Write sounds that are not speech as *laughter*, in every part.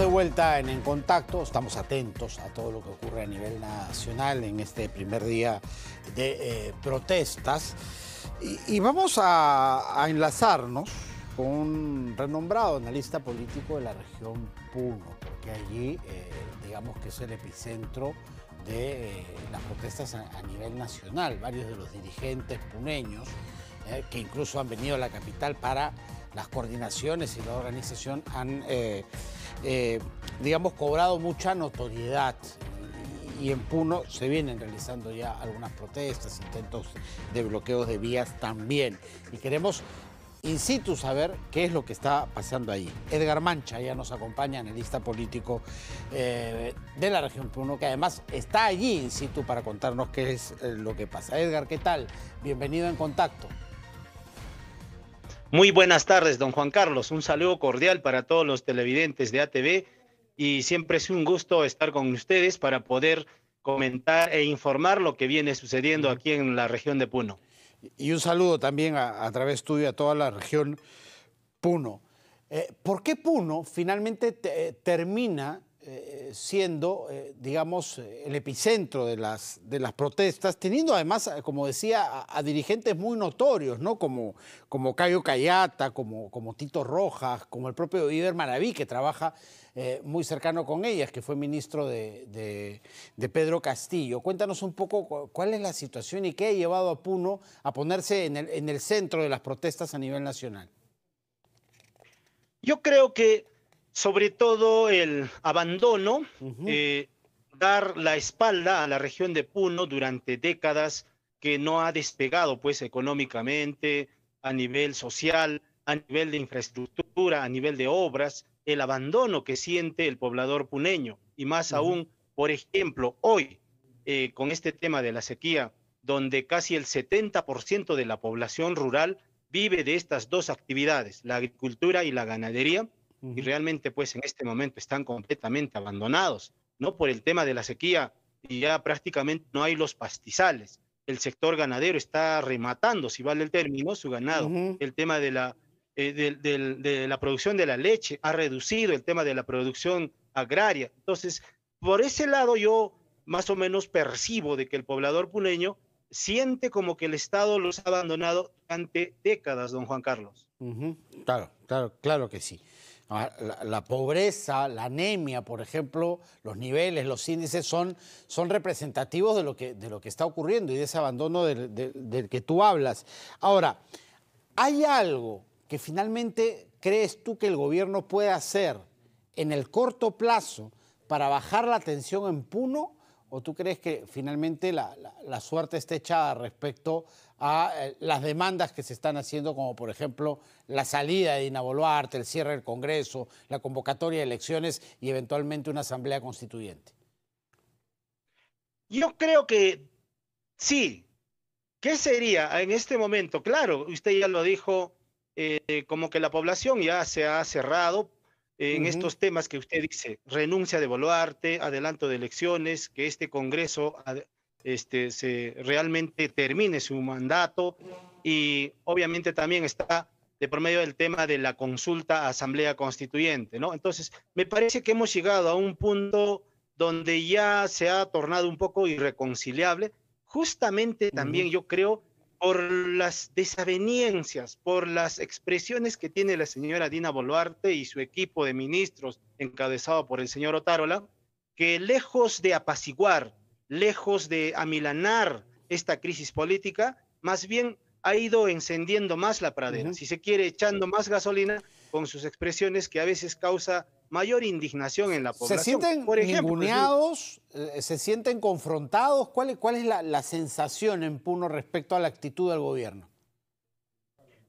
de vuelta en Contacto, estamos atentos a todo lo que ocurre a nivel nacional en este primer día de eh, protestas y, vamos a, enlazarnos con un renombrado analista político de la región Puno, porque allí eh, digamos que es el epicentro de eh, las protestas a, nivel nacional, varios de los dirigentes puneños que incluso han venido a la capital para las coordinaciones y la organización han eh, digamos, cobrado mucha notoriedad. Y en Puno se vienen realizando ya algunas protestas, intentos de bloqueos de vías también. Y queremos in situ saber qué es lo que está pasando allí. Edgar Mancha ya nos acompaña, analista político eh, de la región Puno, que además está allí in situ para contarnos qué es eh, lo que pasa. Edgar, ¿qué tal? Bienvenido en contacto. Muy buenas tardes, don Juan Carlos. Un saludo cordial para todos los televidentes de ATV y siempre es un gusto estar con ustedes para poder comentar e informar lo que viene sucediendo aquí en la región de Puno. Y un saludo también a, través tuyo a toda la región Puno. Eh, ¿Por qué Puno finalmente eh, termina eh, siendo, eh, digamos, eh, el epicentro de las, de las protestas, teniendo además, como decía, a, dirigentes muy notorios, ¿no? Como, como Cayo Cayata, como, como Tito Rojas, como el propio Iber Maraví, que trabaja muy cercano con ellas, que fue ministro de, Pedro Castillo. Cuéntanos un poco cuál es la situación y qué ha llevado a Puno a ponerse en en el centro de las protestas a nivel nacional. Yo creo que sobre todo el abandono, eh, dar la espalda a la región de Puno durante décadas que no ha despegado pues económicamente, a nivel social, a nivel de infraestructura, a nivel de obras, el abandono que siente el poblador puneño y más aún, por ejemplo, hoy eh, con este tema de la sequía, donde casi el 70% de la población rural vive de estas dos actividades, la agricultura y la ganadería, y realmente pues en este momento están completamente abandonados, ¿no? Por el tema de la sequía y ya prácticamente no hay los pastizales. El sector ganadero está rematando, si vale el término, su ganado. El tema de la, eh, la producción de la leche ha reducido, el tema de la producción agraria. Entonces, por ese lado yo más o menos percibo de que el poblador puneño siente como que el Estado los ha abandonado durante décadas, don Juan Carlos. Claro, claro, claro que sí. Ah, la, pobreza, la anemia, por ejemplo, los niveles, los índices son, son representativos de lo, que, de lo que está ocurriendo y de ese abandono del, del que tú hablas. Ahora, ¿hay algo que finalmente crees tú que el gobierno puede hacer en el corto plazo para bajar la tensión en Puno? ¿O tú crees que finalmente la, suerte está echada respecto a eh, las demandas que se están haciendo, como por ejemplo la salida de Dina Boluarte, el cierre del Congreso, la convocatoria de elecciones y eventualmente una asamblea constituyente? Yo creo que sí. ¿Qué sería en este momento? Claro, usted ya lo dijo, eh, como que la población ya se ha cerrado en estos temas que usted dice, renuncia de Boluarte, adelanto de elecciones, que este Congreso este, se realmente termine su mandato y obviamente también está de por medio del tema de la consulta a Asamblea Constituyente, ¿no? Entonces, me parece que hemos llegado a un punto donde ya se ha tornado un poco irreconciliable, justamente también yo creo por las desaveniencias, por las expresiones que tiene la señora Dina Boluarte y su equipo de ministros encabezado por el señor Otárola, que lejos de apaciguar, lejos de amilanar esta crisis política, más bien ha ido encendiendo más la pradera, si se quiere, echando más gasolina con sus expresiones que a veces causa mayor indignación en la población. ¿Se sienten Por ejemplo, eh, ¿Se sienten confrontados? ¿Cuál es, cuál es la, sensación en Puno respecto a la actitud del gobierno?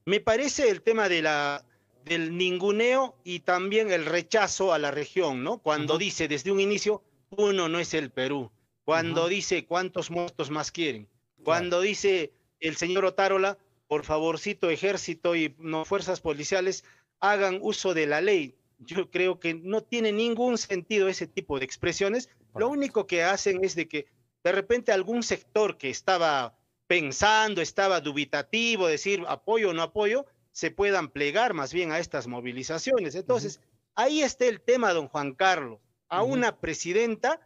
Me parece el tema de la, del ninguneo y también el rechazo a la región, ¿no? Cuando dice desde un inicio, Puno no es el Perú. Cuando dice cuántos muertos más quieren. Cuando dice el señor Otárola, por favorcito ejército y no, fuerzas policiales, hagan uso de la ley yo creo que no tiene ningún sentido ese tipo de expresiones. Lo único que hacen es de que de repente algún sector que estaba pensando, estaba dubitativo, decir apoyo o no apoyo, se puedan plegar más bien a estas movilizaciones. Entonces, ahí está el tema, don Juan Carlos, a una presidenta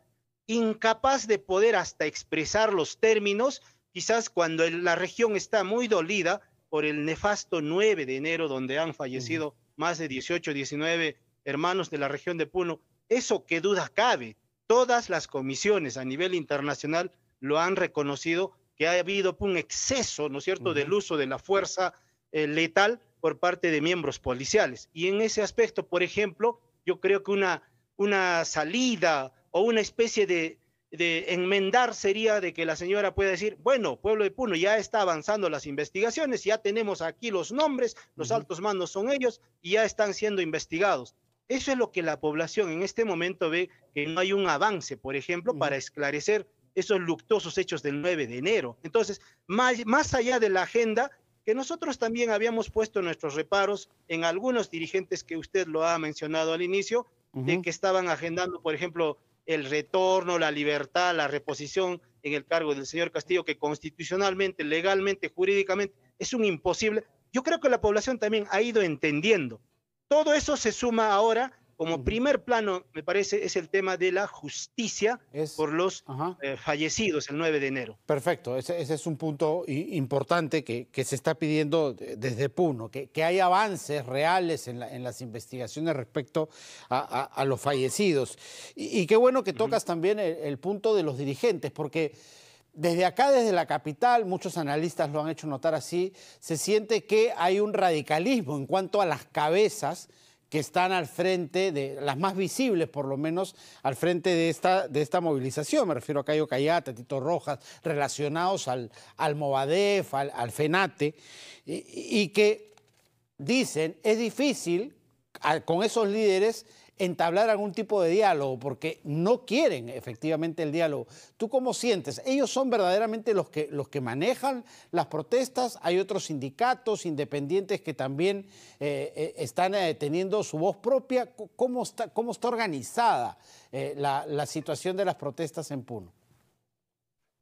incapaz de poder hasta expresar los términos, quizás cuando la región está muy dolida por el nefasto 9 de enero, donde han fallecido más de 18, 19 hermanos de la región de Puno, eso qué duda cabe. Todas las comisiones a nivel internacional lo han reconocido que ha habido un exceso, ¿no es cierto?, del uso de la fuerza eh, letal por parte de miembros policiales. Y en ese aspecto, por ejemplo, yo creo que una, una salida o una especie de, enmendar sería de que la señora pueda decir, bueno, pueblo de Puno, ya está avanzando las investigaciones, ya tenemos aquí los nombres, los altos mandos son ellos y ya están siendo investigados. Eso es lo que la población en este momento ve que no hay un avance, por ejemplo, para esclarecer esos luctuosos hechos del 9 de enero. Entonces, más, allá de la agenda, que nosotros también habíamos puesto nuestros reparos en algunos dirigentes que usted lo ha mencionado al inicio, de que estaban agendando, por ejemplo, el retorno, la libertad, la reposición en el cargo del señor Castillo, que constitucionalmente, legalmente, jurídicamente es un imposible. Yo creo que la población también ha ido entendiendo todo eso se suma ahora como primer plano, me parece, es el tema de la justicia por los eh, fallecidos el 9 de enero. Perfecto, ese, es un punto importante que, se está pidiendo desde Puno, que, hay avances reales en, las investigaciones respecto a, los fallecidos. Y, qué bueno que tocas también el punto de los dirigentes, porque... Desde acá, desde la capital, muchos analistas lo han hecho notar así, se siente que hay un radicalismo en cuanto a las cabezas que están al frente, de las más visibles por lo menos, al frente de esta, de esta movilización. Me refiero a Cayo Cayata, Tito Rojas, relacionados al, al Movadef, al, FENATE, y, que dicen, es difícil con esos líderes entablar algún tipo de diálogo, porque no quieren efectivamente el diálogo. ¿Tú cómo sientes? ¿Ellos son verdaderamente los que, los que manejan las protestas? ¿Hay otros sindicatos independientes que también eh, eh, están eh, teniendo su voz propia? ¿Cómo está, cómo está organizada la situación de las protestas en Puno?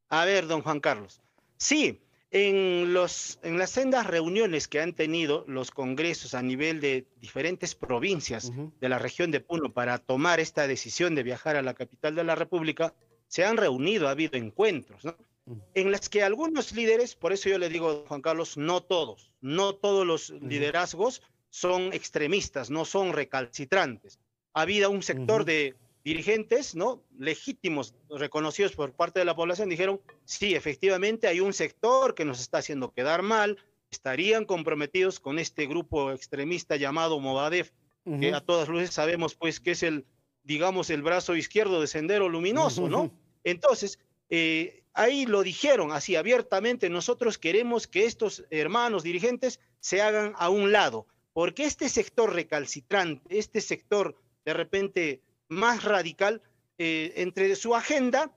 A ver, don Juan Carlos. Sí, en, los, en las sendas reuniones que han tenido los congresos a nivel de diferentes provincias de la región de Puno para tomar esta decisión de viajar a la capital de la República, se han reunido, ha habido encuentros, ¿no? En las que algunos líderes, por eso yo le digo, Juan Carlos, no todos, no todos los liderazgos son extremistas, no son recalcitrantes. Ha habido un sector de dirigentes, ¿no? Legítimos, reconocidos por parte de la población, dijeron, sí, efectivamente hay un sector que nos está haciendo quedar mal, estarían comprometidos con este grupo extremista llamado Movadef, que a todas luces sabemos pues que es el, digamos, el brazo izquierdo de Sendero Luminoso, ¿no? Entonces, eh, ahí lo dijeron así abiertamente, nosotros queremos que estos hermanos dirigentes se hagan a un lado, porque este sector recalcitrante, este sector de repente más radical eh, entre su agenda.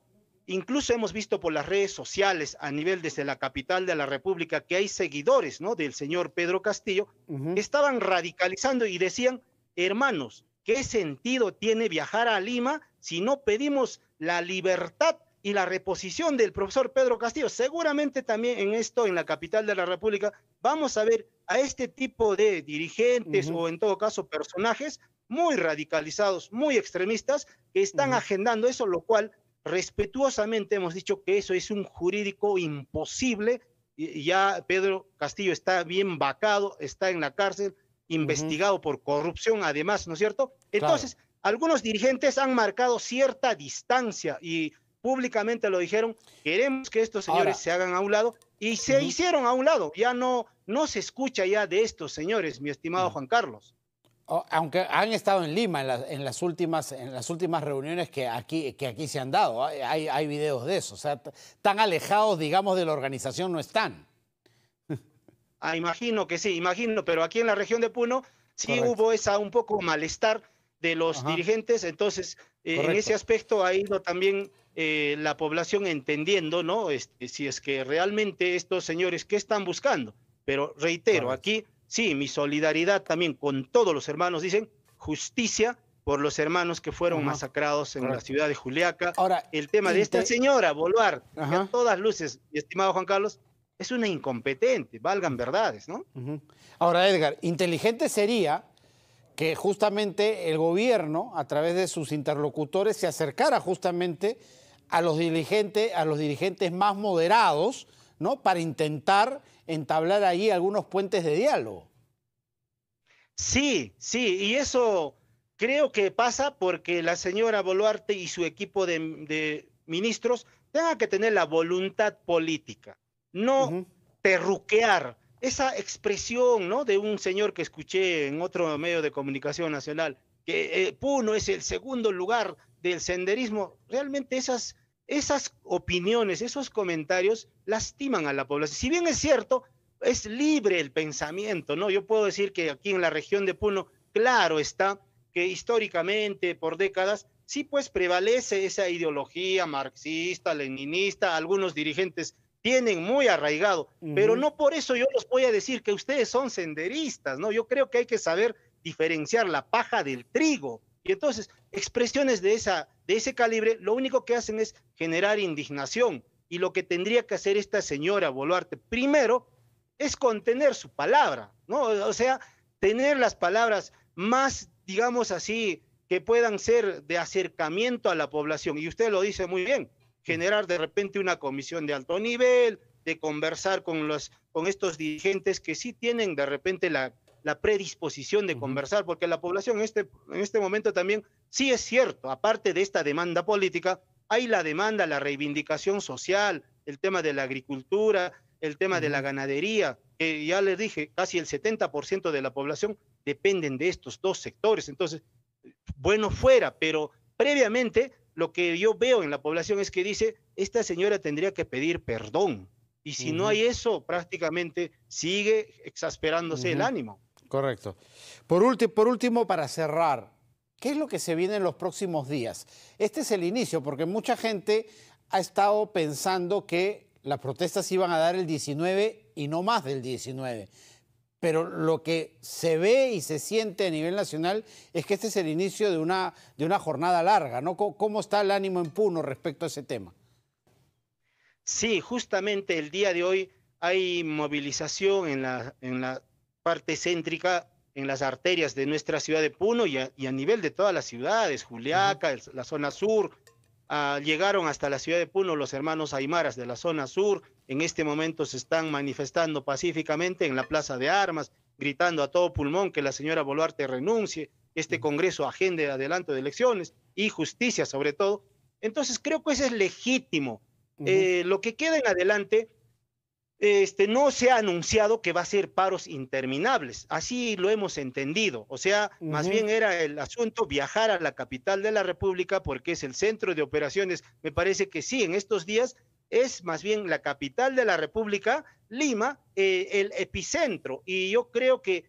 Incluso hemos visto por las redes sociales a nivel desde la capital de la República que hay seguidores ¿no? del señor Pedro Castillo que estaban radicalizando y decían, hermanos, ¿qué sentido tiene viajar a Lima si no pedimos la libertad y la reposición del profesor Pedro Castillo. Seguramente también en esto, en la capital de la República, vamos a ver a este tipo de dirigentes o en todo caso personajes muy radicalizados, muy extremistas, que están agendando eso, lo cual respetuosamente hemos dicho que eso es un jurídico imposible. Y ya Pedro Castillo está bien vacado, está en la cárcel, investigado por corrupción, además, ¿no es cierto? Entonces, algunos dirigentes han marcado cierta distancia y públicamente lo dijeron, queremos que estos señores se hagan a un lado y se hicieron a un lado, ya no, no se escucha ya de estos señores, mi estimado Juan Carlos. Oh, aunque han estado en Lima en, las, últimas, en las últimas reuniones que aquí, que aquí se han dado, hay, hay videos de eso, o sea, tan alejados, digamos, de la organización no están. *laughs* Ah, imagino que sí, imagino, pero aquí en la región de Puno sí hubo esa un poco malestar de los dirigentes, entonces eh, en ese aspecto ha ido también eh, la población entendiendo, ¿no? Este, si es que realmente estos señores, ¿qué están buscando? Pero reitero, aquí Sí, mi solidaridad también con todos los hermanos, dicen, justicia por los hermanos que fueron masacrados en la ciudad de Juliaca. Ahora, el tema de esta señora, Boluar a todas luces, mi estimado Juan Carlos, es una incompetente, valgan verdades, ¿no? Ahora, Edgar, inteligente sería que justamente el gobierno, a través de sus interlocutores, se acercara justamente a los dirigentes, a los dirigentes más moderados, ¿no? Para intentar entablar ahí algunos puentes de diálogo. Sí, sí, y eso creo que pasa porque la señora Boluarte y su equipo de, ministros tengan que tener la voluntad política, no terruquear esa expresión ¿no? de un señor que escuché en otro medio de comunicación nacional, que eh, Puno es el segundo lugar del senderismo, realmente esas esas opiniones, esos comentarios lastiman a la población. Si bien es cierto, es libre el pensamiento, ¿no? Yo puedo decir que aquí en la región de Puno, claro está que históricamente, por décadas, sí pues prevalece esa ideología marxista, leninista, algunos dirigentes tienen muy arraigado, pero no por eso yo les voy a decir que ustedes son senderistas, ¿no? Yo creo que hay que saber diferenciar la paja del trigo. Y entonces, expresiones de, esa, de ese calibre lo único que hacen es generar indignación. Y lo que tendría que hacer esta señora Boluarte primero es contener su palabra, ¿no? O sea, tener las palabras más, digamos así, que puedan ser de acercamiento a la población. Y usted lo dice muy bien, generar de repente una comisión de alto nivel, de conversar con, los, con estos dirigentes que sí tienen de repente la la predisposición de conversar, porque la población en este, en este momento también, sí es cierto, aparte de esta demanda política, hay la demanda, la reivindicación social, el tema de la agricultura, el tema de la ganadería, que ya les dije, casi el 70% de la población dependen de estos dos sectores. Entonces, bueno fuera, pero previamente lo que yo veo en la población es que dice, esta señora tendría que pedir perdón. Y si no hay eso, prácticamente sigue exasperándose el ánimo. Correcto. Por, por último, para cerrar, ¿qué es lo que se viene en los próximos días? Este es el inicio, porque mucha gente ha estado pensando que las protestas iban a dar el 19 y no más del 19. Pero lo que se ve y se siente a nivel nacional es que este es el inicio de una, de una jornada larga, ¿no? ¿Cómo está el ánimo en Puno respecto a ese tema? Sí, justamente el día de hoy hay movilización en, la, en, la, parte céntrica en las arterias de nuestra ciudad de Puno y a, nivel de todas las ciudades, Juliaca, la zona sur, ah, llegaron hasta la ciudad de Puno los hermanos Aymaras de la zona sur, en este momento se están manifestando pacíficamente en la Plaza de Armas, gritando a todo pulmón que la señora Boluarte renuncie, este Congreso agende adelante adelanto de elecciones y justicia sobre todo. Entonces creo que eso es legítimo. Eh, lo que queda en adelante este, no se ha anunciado que va a ser paros interminables, así lo hemos entendido. O sea, más bien era el asunto viajar a la capital de la República porque es el centro de operaciones. Me parece que sí, en estos días es más bien la capital de la República, Lima, eh, el epicentro. Y yo creo que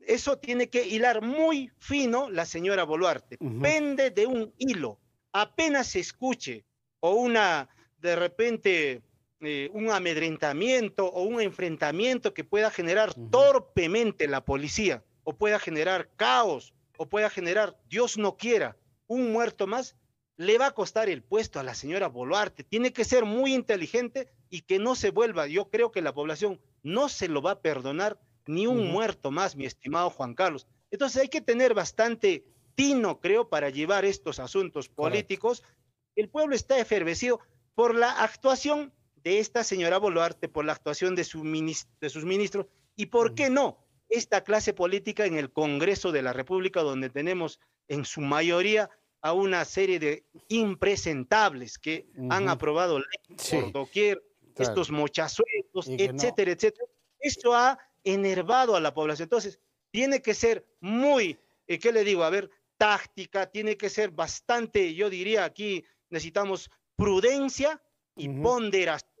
eso tiene que hilar muy fino la señora Boluarte. Pende de un hilo. Apenas se escuche o una, de repente, eh, un amedrentamiento o un enfrentamiento que pueda generar torpemente la policía, o pueda generar caos, o pueda generar, Dios no quiera, un muerto más, le va a costar el puesto a la señora Boluarte. Tiene que ser muy inteligente y que no se vuelva. Yo creo que la población no se lo va a perdonar ni un muerto más, mi estimado Juan Carlos. Entonces hay que tener bastante tino, creo, para llevar estos asuntos políticos. El pueblo está efervecido por la actuación de esta señora Boluarte por la actuación de, sus ministros y, ¿por qué no?, esta clase política en el Congreso de la República, donde tenemos en su mayoría a una serie de impresentables que han aprobado leyes por doquier, estos mochazuelos etcétera, etcétera. Esto ha enervado a la población. Entonces, tiene que ser muy, eh, ¿qué le digo? A ver, táctica, tiene que ser bastante, yo diría aquí, necesitamos prudencia y ponderación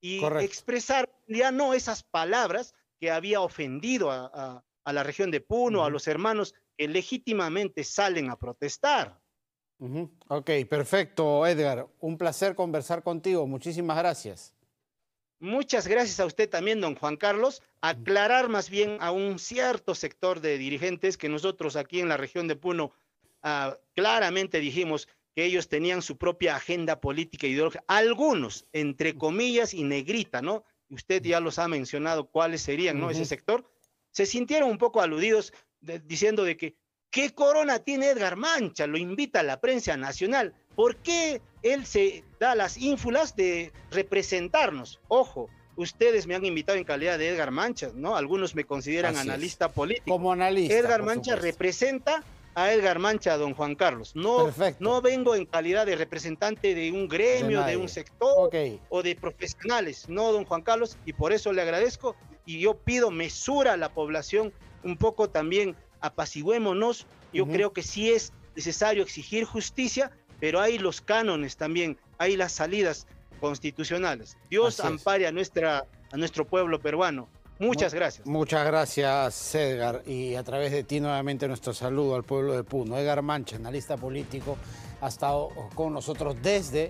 y expresar ya no esas palabras que había ofendido a, la región de Puno, a los hermanos que legítimamente salen a protestar. Ok, perfecto, Edgar. Un placer conversar contigo. Muchísimas gracias. Muchas gracias a usted también, don Juan Carlos. Aclarar más bien a un cierto sector de dirigentes que nosotros aquí en la región de Puno ah, claramente dijimos, ellos tenían su propia agenda política e ideológica, algunos, entre comillas y negrita, ¿no? Usted ya los ha mencionado cuáles serían, ¿no? Ese sector, se sintieron un poco aludidos diciendo de que, ¿qué corona tiene Edgar Mancha? Lo invita a la prensa nacional. ¿Por qué él se da las ínfulas de representarnos? Ojo, ustedes me han invitado en calidad de Edgar Mancha, ¿no? Algunos me consideran analista político. Como analista. Edgar Mancha representa a Edgar Mancha, don Juan Carlos. No, no vengo en calidad de representante de un gremio, de, un sector o de profesionales. No, don Juan Carlos, y por eso le agradezco y yo pido mesura a la población, un poco también apaciguémonos. Yo creo que sí es necesario exigir justicia, pero hay los cánones también, hay las salidas constitucionales. Dios ampare a, nuestra, a nuestro pueblo peruano. Muchas gracias. Muchas gracias, Edgar. Y a través de ti nuevamente nuestro saludo al pueblo de Puno. Edgar Mancha, analista político, ha estado con nosotros desde